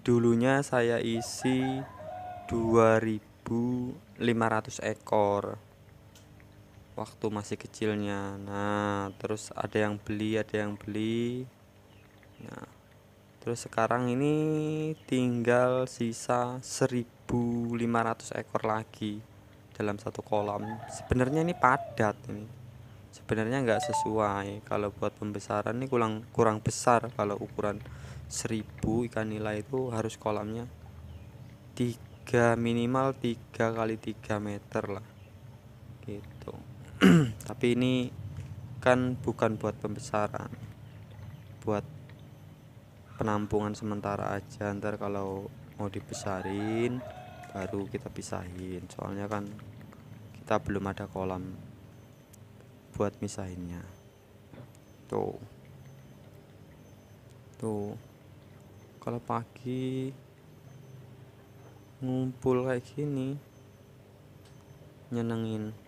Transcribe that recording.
dulunya saya isi 2500 ekor waktu masih kecilnya nah terus ada yang beli ada yang beli nah terus sekarang ini tinggal sisa 1500 ekor lagi dalam satu kolam sebenarnya ini padat ini sebenarnya nggak sesuai kalau buat pembesaran ini kurang kurang besar kalau ukuran 1000 ikan nila itu harus kolamnya tiga minimal tiga kali tiga meter lah gitu tapi ini kan bukan buat pembesaran buat penampungan sementara aja ntar kalau mau dibesarin baru kita pisahin soalnya kan kita belum ada kolam buat misahinnya tuh tuh kalau pagi ngumpul kayak gini nyenengin